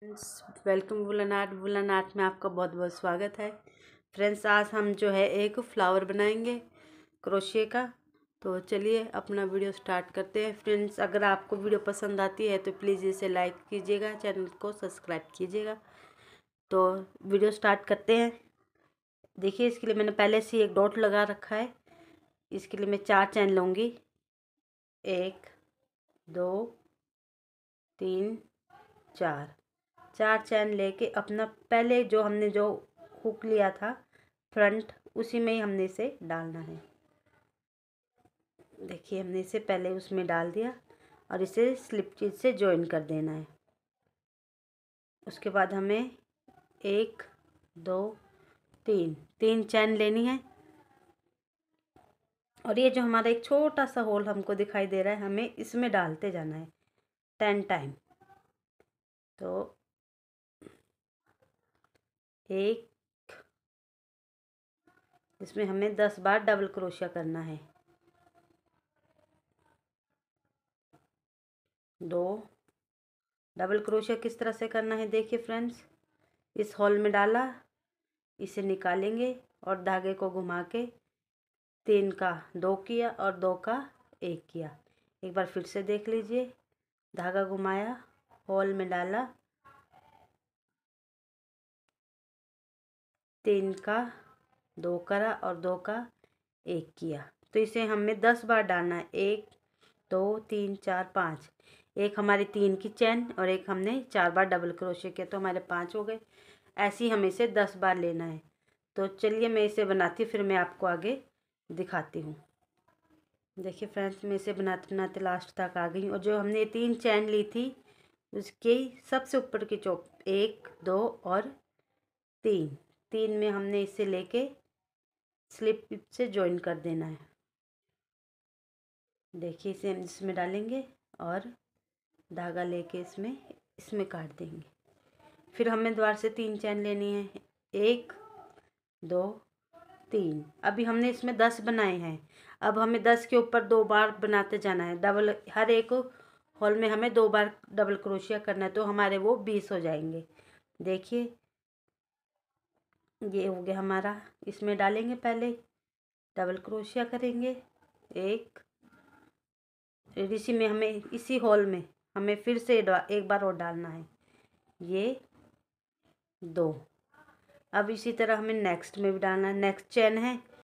friends welcome woolen art woolen art में आपका बहुत बहुत स्वागत है फ्रेंड्स आज हम जो है एक फ्लावर बनाएंगे क्रोशिए का तो चलिए अपना वीडियो स्टार्ट करते हैं फ्रेंड्स अगर आपको वीडियो पसंद आती है तो प्लीज़ इसे लाइक कीजिएगा चैनल को सब्सक्राइब कीजिएगा तो वीडियो स्टार्ट करते हैं देखिए इसके लिए मैंने पहले से एक डॉट लगा रखा है इसके लिए मैं चार चैन लूँगी एक दो तीन चार चार चैन लेके अपना पहले जो हमने जो हुक लिया था फ्रंट उसी में ही हमने इसे डालना है देखिए हमने इसे पहले उसमें डाल दिया और इसे स्लिप चीज से ज्वाइन कर देना है उसके बाद हमें एक दो तीन तीन चैन लेनी है और ये जो हमारा एक छोटा सा होल हमको दिखाई दे रहा है हमें इसमें डालते जाना है टेन टाइम तो एक इसमें हमें दस बार डबल क्रोशिया करना है दो डबल क्रोशिया किस तरह से करना है देखिए फ्रेंड्स इस हॉल में डाला इसे निकालेंगे और धागे को घुमा के तीन का दो किया और दो का एक किया एक बार फिर से देख लीजिए धागा घुमाया हॉल में डाला तीन का दो करा और दो का एक किया तो इसे हमें दस बार डालना है एक दो तीन चार पाँच एक हमारी तीन की चैन और एक हमने चार बार डबल क्रोशे किया तो हमारे पाँच हो गए ऐसे ही हमें इसे दस बार लेना है तो चलिए मैं इसे बनाती फिर मैं आपको आगे दिखाती हूँ देखिए फ्रेंड्स मैं इसे बनाते बनाते लास्ट तक आ गई और जो हमने तीन चैन ली थी उसके सबसे ऊपर की चौक एक दो और तीन तीन में हमने इसे लेके स्लिप से ज्वाइन कर देना है देखिए इसे हम इसमें डालेंगे और धागा लेके इसमें इसमें काट देंगे फिर हमें द्वार से तीन चैन लेनी है एक दो तीन अभी हमने इसमें दस बनाए हैं अब हमें दस के ऊपर दो बार बनाते जाना है डबल हर एक हॉल में हमें दो बार डबल क्रोशिया करना है तो हमारे वो बीस हो जाएंगे देखिए ये हो गया हमारा इसमें डालेंगे पहले डबल क्रोशिया करेंगे एक इसी में हमें इसी हॉल में हमें फिर से एक बार और डालना है ये दो अब इसी तरह हमें नेक्स्ट में भी डालना है नेक्स्ट चैन है